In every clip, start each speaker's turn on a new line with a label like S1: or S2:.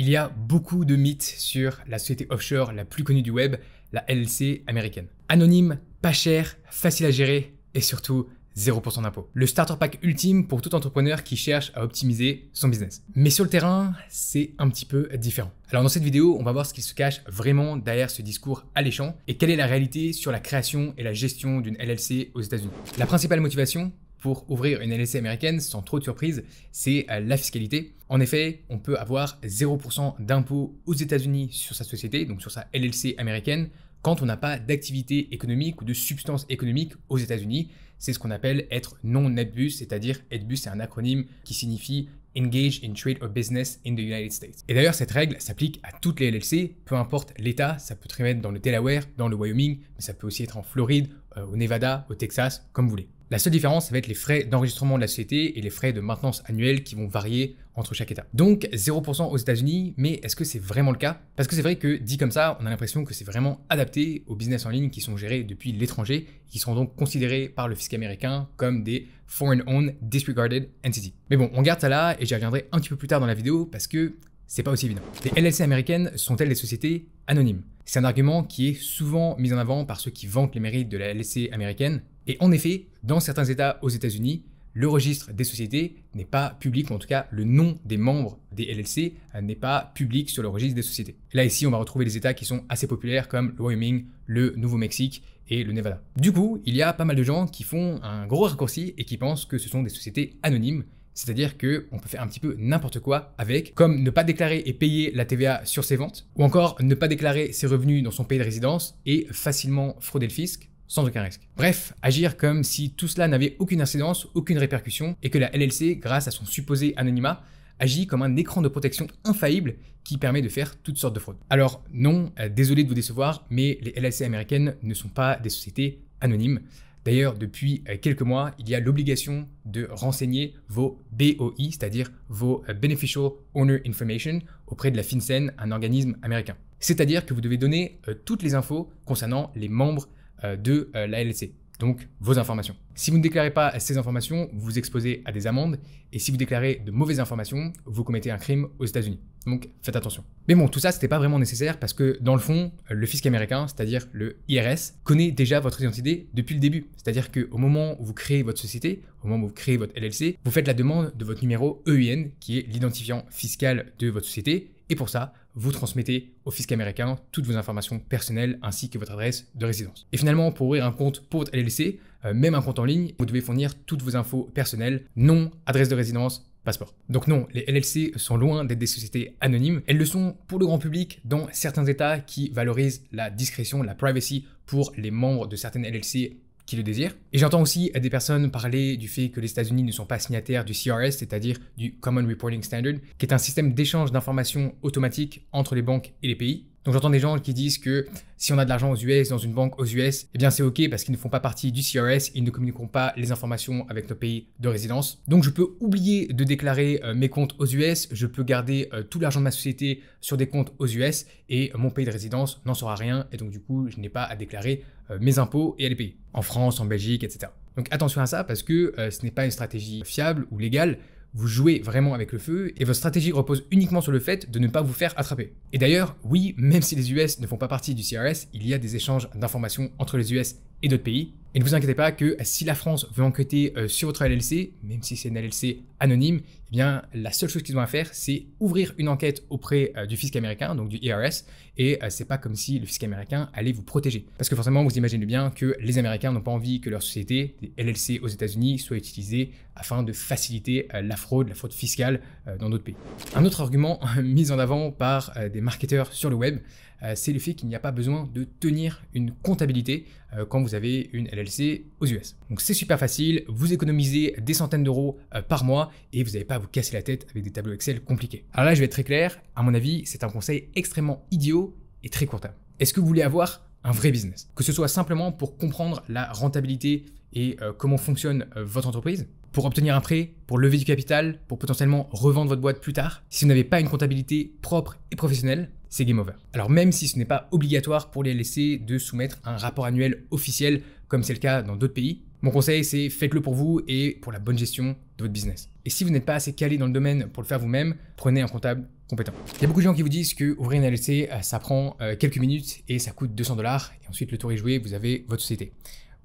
S1: Il y a beaucoup de mythes sur la société offshore la plus connue du web, la LLC américaine. Anonyme, pas cher, facile à gérer et surtout 0% d'impôt. Le starter pack ultime pour tout entrepreneur qui cherche à optimiser son business. Mais sur le terrain, c'est un petit peu différent. Alors dans cette vidéo, on va voir ce qui se cache vraiment derrière ce discours alléchant et quelle est la réalité sur la création et la gestion d'une LLC aux États-Unis. La principale motivation, pour ouvrir une LLC e américaine, sans trop de surprise, c'est euh, la fiscalité. En effet, on peut avoir 0% d'impôts aux États-Unis sur sa société, donc sur sa LLC américaine, quand on n'a pas d'activité économique ou de substance économique aux États-Unis. C'est ce qu'on appelle être non netbus, cest c'est-à-dire netbus c'est un acronyme qui signifie Engage in Trade or Business in the United States. Et d'ailleurs, cette règle s'applique à toutes les LLC, peu importe l'État, ça peut très bien être dans le Delaware, dans le Wyoming, mais ça peut aussi être en Floride, euh, au Nevada, au Texas, comme vous voulez. La seule différence, ça va être les frais d'enregistrement de la société et les frais de maintenance annuels qui vont varier entre chaque État. Donc 0% aux États-Unis, mais est-ce que c'est vraiment le cas Parce que c'est vrai que dit comme ça, on a l'impression que c'est vraiment adapté aux business en ligne qui sont gérés depuis l'étranger, qui sont donc considérés par le fisc américain comme des foreign owned disregarded entities. Mais bon, on garde ça là et j'y reviendrai un petit peu plus tard dans la vidéo parce que c'est pas aussi évident. Les LLC américaines sont-elles des sociétés anonymes C'est un argument qui est souvent mis en avant par ceux qui vantent les mérites de la LLC américaine et en effet, dans certains États aux États-Unis, le registre des sociétés n'est pas public, ou en tout cas le nom des membres des LLC n'est pas public sur le registre des sociétés. Là ici, on va retrouver les États qui sont assez populaires comme le Wyoming, le Nouveau-Mexique et le Nevada. Du coup, il y a pas mal de gens qui font un gros raccourci et qui pensent que ce sont des sociétés anonymes c'est-à-dire qu'on peut faire un petit peu n'importe quoi avec, comme ne pas déclarer et payer la TVA sur ses ventes, ou encore ne pas déclarer ses revenus dans son pays de résidence et facilement frauder le fisc, sans aucun risque. Bref, agir comme si tout cela n'avait aucune incidence, aucune répercussion, et que la LLC, grâce à son supposé anonymat, agit comme un écran de protection infaillible qui permet de faire toutes sortes de fraudes. Alors non, euh, désolé de vous décevoir, mais les LLC américaines ne sont pas des sociétés anonymes. D'ailleurs, depuis euh, quelques mois, il y a l'obligation de renseigner vos BOI, c'est-à-dire vos euh, Beneficial Owner Information, auprès de la FinCEN, un organisme américain. C'est-à-dire que vous devez donner toutes les infos concernant les membres euh, de euh, la LLC, donc vos informations. Si vous ne déclarez pas ces informations, vous vous exposez à des amendes, et si vous déclarez de mauvaises informations, vous commettez un crime aux États-Unis. Donc faites attention. Mais bon, tout ça, c'était pas vraiment nécessaire parce que dans le fond, le fisc américain, c'est-à-dire le IRS, connaît déjà votre identité depuis le début. C'est-à-dire qu'au moment où vous créez votre société, au moment où vous créez votre LLC, vous faites la demande de votre numéro EIN, qui est l'identifiant fiscal de votre société, et pour ça, vous transmettez au fisc américain toutes vos informations personnelles ainsi que votre adresse de résidence. Et finalement, pour ouvrir un compte pour votre LLC, euh, même un compte en ligne, vous devez fournir toutes vos infos personnelles, nom, adresse de résidence, passeport. Donc non, les LLC sont loin d'être des sociétés anonymes. Elles le sont pour le grand public dans certains États qui valorisent la discrétion, la privacy pour les membres de certaines LLC qui le désirent. Et j'entends aussi des personnes parler du fait que les États-Unis ne sont pas signataires du CRS, c'est-à-dire du Common Reporting Standard, qui est un système d'échange d'informations automatique entre les banques et les pays. Donc j'entends des gens qui disent que si on a de l'argent aux US, dans une banque aux US, eh bien c'est ok parce qu'ils ne font pas partie du CRS, ils ne communiqueront pas les informations avec nos pays de résidence. Donc je peux oublier de déclarer euh, mes comptes aux US, je peux garder euh, tout l'argent de ma société sur des comptes aux US et mon pays de résidence n'en saura rien et donc du coup je n'ai pas à déclarer euh, mes impôts et à les payer en France, en Belgique, etc. Donc attention à ça parce que ce n'est pas une stratégie fiable ou légale vous jouez vraiment avec le feu et votre stratégie repose uniquement sur le fait de ne pas vous faire attraper. Et d'ailleurs, oui, même si les US ne font pas partie du CRS, il y a des échanges d'informations entre les US et d'autres pays. Et ne vous inquiétez pas que si la France veut enquêter euh, sur votre LLC, même si c'est une LLC anonyme, eh bien la seule chose qu'ils ont faire, c'est ouvrir une enquête auprès euh, du fisc américain, donc du IRS, e et euh, c'est pas comme si le fisc américain allait vous protéger. Parce que forcément, vous imaginez bien que les Américains n'ont pas envie que leur société, des LLC aux États-Unis, soit utilisée afin de faciliter la fraude, la fraude fiscale euh, dans d'autres pays. Un autre argument mis en avant par euh, des marketeurs sur le web, euh, c'est le fait qu'il n'y a pas besoin de tenir une comptabilité quand vous avez une LLC aux US. Donc c'est super facile, vous économisez des centaines d'euros par mois et vous n'avez pas à vous casser la tête avec des tableaux Excel compliqués. Alors là, je vais être très clair, à mon avis, c'est un conseil extrêmement idiot et très court Est-ce que vous voulez avoir un vrai business Que ce soit simplement pour comprendre la rentabilité et comment fonctionne votre entreprise, pour obtenir un prêt, pour lever du capital, pour potentiellement revendre votre boîte plus tard, si vous n'avez pas une comptabilité propre et professionnelle, c'est game over. Alors même si ce n'est pas obligatoire pour les laisser de soumettre un rapport annuel officiel, comme c'est le cas dans d'autres pays, mon conseil c'est faites-le pour vous et pour la bonne gestion de votre business. Et si vous n'êtes pas assez calé dans le domaine pour le faire vous-même, prenez un comptable compétent. Il y a beaucoup de gens qui vous disent que ouvrir une LLC, euh, ça prend euh, quelques minutes et ça coûte 200 dollars, et ensuite le tour est joué, vous avez votre société.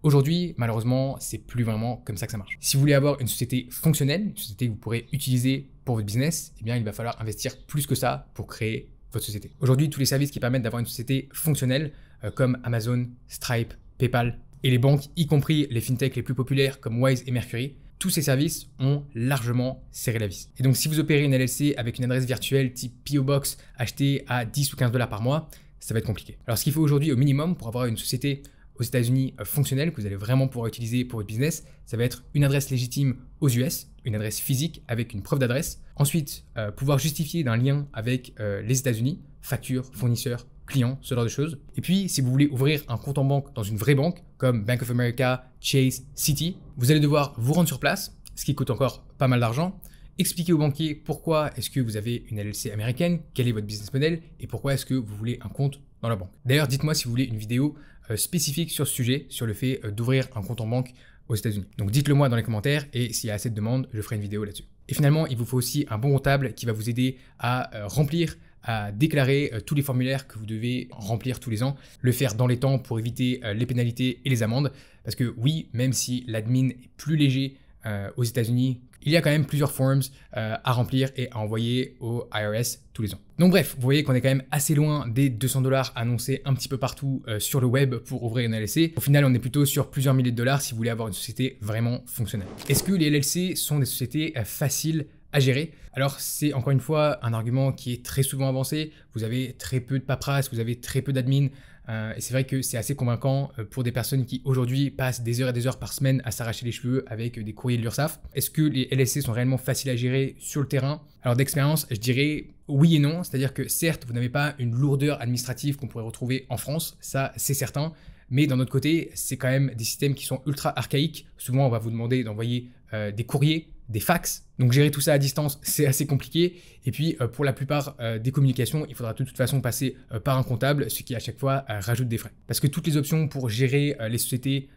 S1: Aujourd'hui, malheureusement, c'est plus vraiment comme ça que ça marche. Si vous voulez avoir une société fonctionnelle, une société que vous pourrez utiliser pour votre business, eh bien, il va falloir investir plus que ça pour créer votre société. Aujourd'hui, tous les services qui permettent d'avoir une société fonctionnelle, euh, comme Amazon, Stripe, PayPal, et les banques, y compris les fintechs les plus populaires comme Wise et Mercury, tous ces services ont largement serré la vis. Et donc, si vous opérez une LLC avec une adresse virtuelle type PO Box achetée à 10 ou 15 dollars par mois, ça va être compliqué. Alors, ce qu'il faut aujourd'hui au minimum pour avoir une société aux États-Unis euh, fonctionnel que vous allez vraiment pouvoir utiliser pour votre business, ça va être une adresse légitime aux US, une adresse physique avec une preuve d'adresse. Ensuite, euh, pouvoir justifier d'un lien avec euh, les États-Unis, facture, fournisseur, client, ce genre de choses. Et puis, si vous voulez ouvrir un compte en banque dans une vraie banque comme Bank of America, Chase, city vous allez devoir vous rendre sur place, ce qui coûte encore pas mal d'argent. Expliquer au banquier pourquoi est-ce que vous avez une LLC américaine, quel est votre business model et pourquoi est-ce que vous voulez un compte la banque. D'ailleurs, dites-moi si vous voulez une vidéo euh, spécifique sur ce sujet, sur le fait euh, d'ouvrir un compte en banque aux États-Unis. Donc dites-le moi dans les commentaires et s'il y a assez de demandes, je ferai une vidéo là-dessus. Et finalement, il vous faut aussi un bon comptable qui va vous aider à euh, remplir à déclarer tous les formulaires que vous devez remplir tous les ans, le faire dans les temps pour éviter les pénalités et les amendes. Parce que oui, même si l'admin est plus léger euh, aux États-Unis, il y a quand même plusieurs forms euh, à remplir et à envoyer au IRS tous les ans. Donc bref, vous voyez qu'on est quand même assez loin des 200 dollars annoncés un petit peu partout euh, sur le web pour ouvrir une LLC. Au final, on est plutôt sur plusieurs milliers de dollars si vous voulez avoir une société vraiment fonctionnelle. Est-ce que les LLC sont des sociétés faciles à gérer. Alors c'est encore une fois un argument qui est très souvent avancé. Vous avez très peu de paperasse, vous avez très peu d'admin, euh, et c'est vrai que c'est assez convaincant euh, pour des personnes qui aujourd'hui passent des heures et des heures par semaine à s'arracher les cheveux avec euh, des courriers de l'URSAF. Est-ce que les LSC sont réellement faciles à gérer sur le terrain Alors d'expérience, je dirais oui et non. C'est-à-dire que certes, vous n'avez pas une lourdeur administrative qu'on pourrait retrouver en France, ça c'est certain. Mais d'un autre côté, c'est quand même des systèmes qui sont ultra archaïques. Souvent, on va vous demander d'envoyer des courriers, des fax donc gérer tout ça à distance, c'est assez compliqué. Et puis euh, pour la plupart euh, des communications, il faudra de toute façon passer euh, par un comptable, ce qui à chaque fois rajoute des frais. Parce que toutes les options pour gérer les sociétés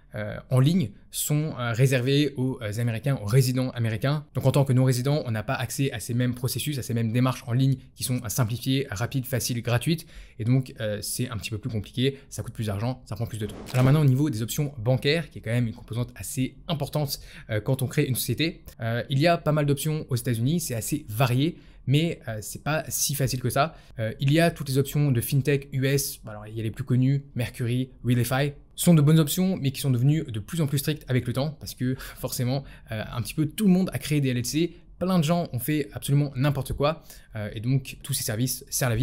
S1: en ligne sont réservées aux Américains, aux résidents américains. Donc en tant que non-résident, on n'a pas accès à ces mêmes processus, à ces mêmes démarches en ligne qui sont simplifiées, rapides, faciles, gratuites. Et donc c'est un petit peu plus compliqué, ça coûte plus d'argent, ça prend plus de temps. Alors maintenant au niveau des options bancaires, qui est quand même une composante assez importante quand on crée une société, il y a pas mal d'options aux États-Unis, c'est assez varié, mais euh, c'est pas si facile que ça. Euh, il y a toutes les options de fintech US, alors il y a les plus connues, Mercury, Willify, sont de bonnes options, mais qui sont devenues de plus en plus strictes avec le temps, parce que forcément, euh, un petit peu tout le monde a créé des LLC. Plein de gens ont fait absolument n'importe quoi et donc tous ces services servent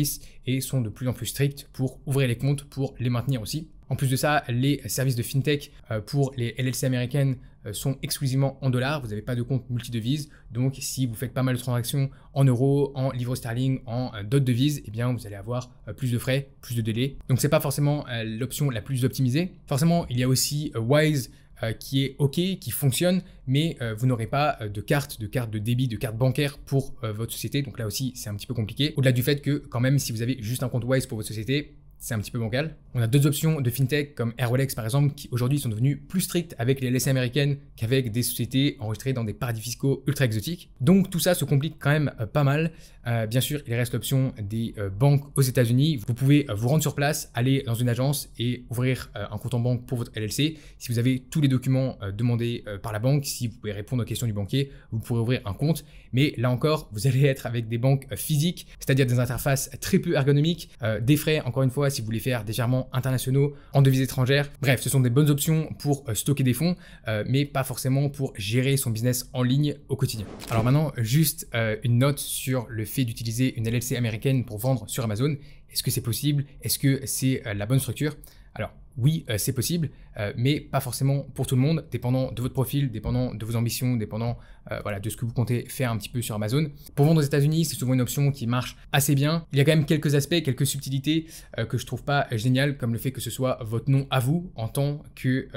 S1: et sont de plus en plus stricts pour ouvrir les comptes, pour les maintenir aussi. En plus de ça, les services de fintech pour les LLC américaines euh, sont exclusivement en dollars, vous n'avez pas de compte multi devises, Donc si vous faites pas mal de transactions en euros, en livres sterling, en euh, d'autres devises, eh bien vous allez avoir euh, plus de frais, plus de délais. Donc c'est pas forcément l'option la plus optimisée. Forcément, il y a aussi Wise qui est OK, qui fonctionne, mais vous n'aurez pas de carte, de carte de débit, de carte bancaire pour votre société. Donc là aussi, c'est un petit peu compliqué. Au-delà du fait que quand même, si vous avez juste un compte Wise pour votre société, c'est un petit peu bancal. On a deux options de fintech comme Airwalex par exemple, qui aujourd'hui sont devenues plus strictes avec les LLC américaines qu'avec des sociétés enregistrées dans des paradis fiscaux ultra exotiques. Donc tout ça se complique quand même euh, pas mal. Euh, bien sûr, il reste l'option des euh, banques aux États-Unis. Vous pouvez vous rendre sur place, aller dans une agence et ouvrir un compte en banque pour votre LLC. Si vous avez tous les documents demandés par la banque, si vous pouvez répondre aux questions du banquier, vous pourrez ouvrir un compte. Mais là encore, vous allez être avec des banques physiques, c'est-à-dire des interfaces très peu ergonomiques, des frais encore une fois si vous voulez faire des virements internationaux en devises étrangères. Bref, ce sont des bonnes options pour euh, stocker des fonds, euh, mais pas forcément pour gérer son business en ligne au quotidien. Alors maintenant, juste euh, une note sur le fait d'utiliser une LLC américaine pour vendre sur Amazon. Est-ce que c'est possible Est-ce que c'est la bonne structure alors, oui, euh, c'est possible, euh, mais pas forcément pour tout le monde, dépendant de votre profil, dépendant de vos ambitions, dépendant euh, voilà, de ce que vous comptez faire un petit peu sur Amazon. Pour vendre aux États-Unis, c'est souvent une option qui marche assez bien. Il y a quand même quelques aspects, quelques subtilités que je trouve pas géniales, comme le fait que ce soit votre nom à vous en tant que,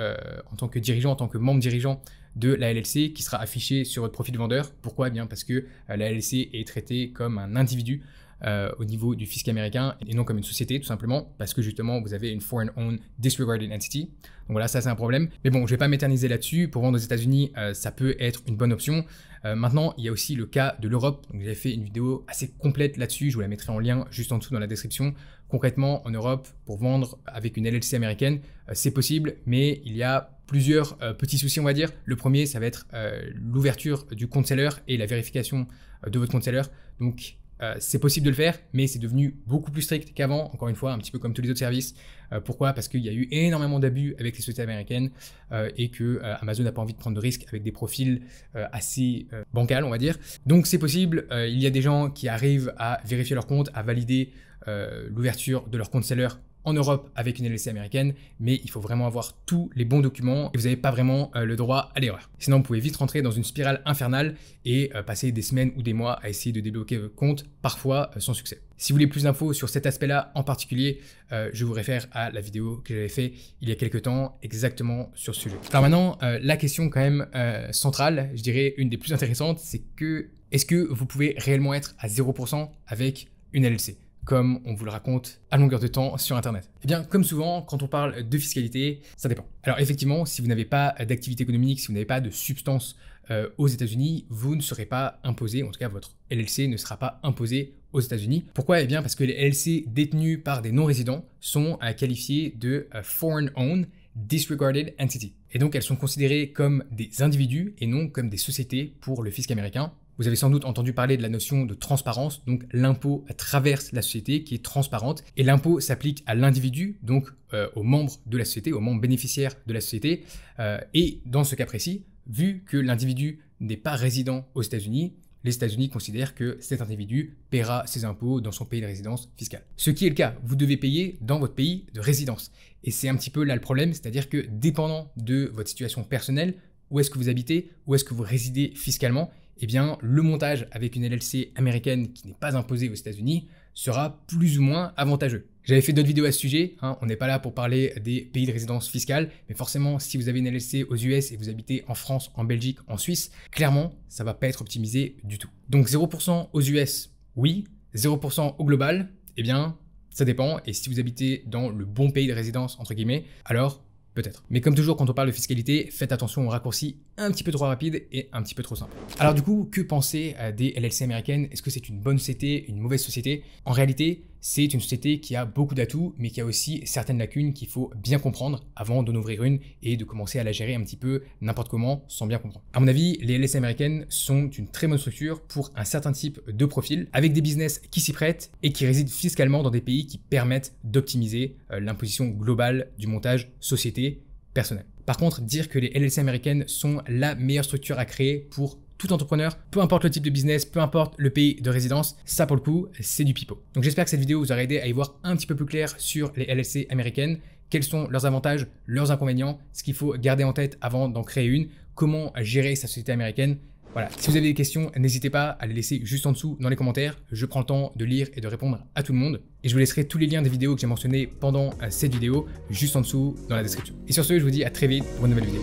S1: en tant que dirigeant, en tant que membre dirigeant de la LLC qui sera affiché sur votre profil vendeur. Pourquoi eh Bien parce que la LLC est traitée comme un individu. Euh, au niveau du fisc américain et non comme une société tout simplement parce que justement vous avez une foreign owned disregarded entity. Donc voilà, ça c'est un problème. Mais bon, je vais pas m'éterniser là-dessus. Pour vendre aux États-Unis, euh, ça peut être une bonne option. Euh, maintenant, il y a aussi le cas de l'Europe. Donc j'avais fait une vidéo assez complète là-dessus. Je vous la mettrai en lien juste en dessous dans la description. Concrètement, en Europe, pour vendre avec une LLC américaine, c'est possible, mais il y a plusieurs petits soucis, on va dire. Le premier, ça va être l'ouverture du compte seller et la vérification de votre compte seller. Donc, euh, c'est possible de le faire, mais c'est devenu beaucoup plus strict qu'avant, encore une fois, un petit peu comme tous les autres services. Euh, pourquoi Parce qu'il y a eu énormément d'abus avec les sociétés américaines euh, et que Amazon n'a pas envie de prendre de risques avec des profils assez bancals, on va dire. Donc c'est possible, il y a des gens qui arrivent à vérifier leur compte, à valider l'ouverture de leur compte seller en Europe avec une LLC e américaine, mais il faut vraiment avoir tous les bons documents et vous n'avez pas vraiment euh, le droit à l'erreur. Sinon, vous pouvez vite rentrer dans une spirale infernale et euh, passer des semaines ou des mois à essayer de débloquer votre compte, parfois euh, sans succès. Si vous voulez plus d'infos sur cet aspect-là en particulier, je vous réfère à la vidéo que j'avais fait il y a quelques temps exactement sur ce sujet. Alors maintenant, la question quand même centrale, je dirais une des plus intéressantes, c'est que est-ce que vous pouvez réellement être à 0% avec une LLC comme on vous le raconte à longueur de temps sur Internet Eh bien, comme souvent, quand on parle de fiscalité, ça dépend. Alors effectivement, si vous n'avez pas d'activité économique, si vous n'avez pas de substance euh, aux États-Unis, vous ne serez pas imposé, en tout cas votre LLC ne sera pas imposé aux États-Unis. Pourquoi Eh bien parce que les LLC détenus par des non-résidents sont à euh, qualifier de euh, foreign owned disregarded entity. Et donc elles sont considérées comme des individus et non comme des sociétés pour le fisc américain. Vous avez sans doute entendu parler de la notion de transparence, donc l'impôt traverse la société qui est transparente et l'impôt s'applique à l'individu, donc euh, aux membres de la société, aux membres bénéficiaires de la société. Euh, et dans ce cas précis, vu que l'individu n'est pas résident aux États-Unis, les États-Unis considèrent que cet individu paiera ses impôts dans son pays de résidence fiscale. Ce qui est le cas, vous devez payer dans votre pays de résidence. Et c'est un petit peu là le problème, c'est-à-dire que dépendant de votre situation personnelle, où est-ce que vous habitez, où est-ce que vous résidez fiscalement, eh bien, le montage avec une LLC américaine qui n'est pas imposée aux États-Unis sera plus ou moins avantageux. J'avais fait d'autres vidéos à ce sujet, hein. on n'est pas là pour parler des pays de résidence fiscale, mais forcément si vous avez une LLC aux US et vous habitez en France, en Belgique, en Suisse, clairement ça ne va pas être optimisé du tout. Donc 0% aux US, oui, 0% au global, eh bien ça dépend, et si vous habitez dans le bon pays de résidence, entre guillemets, alors peut-être. Mais comme toujours quand on parle de fiscalité, faites attention aux raccourcis un petit peu trop rapide et un petit peu trop simple. Alors du coup, que penser euh, des LLC américaines Est-ce que c'est une bonne société, une mauvaise société En réalité, c'est une société qui a beaucoup d'atouts, mais qui a aussi certaines lacunes qu'il faut bien comprendre avant d'en ouvrir une et de commencer à la gérer un petit peu n'importe comment sans bien comprendre. À mon avis, les LLC américaines sont une très bonne structure pour un certain type de profil, avec des business qui s'y prêtent et qui résident fiscalement dans des pays qui permettent d'optimiser euh, l'imposition globale du montage société personnelle. Par contre, dire que les LLC américaines sont la meilleure structure à créer pour tout entrepreneur, peu importe le type de business, peu importe le pays de résidence, ça pour le coup, c'est du pipeau. Donc j'espère que cette vidéo vous aura aidé à y voir un petit peu plus clair sur les LLC américaines, quels sont leurs avantages, leurs inconvénients, ce qu'il faut garder en tête avant d'en créer une, comment gérer sa société américaine, voilà, si vous avez des questions, n'hésitez pas à les laisser juste en dessous dans les commentaires. Je prends le temps de lire et de répondre à tout le monde. Et je vous laisserai tous les liens des vidéos que j'ai mentionnées pendant euh, cette vidéo juste en dessous dans la description. Et sur ce, je vous dis à très vite pour une nouvelle vidéo.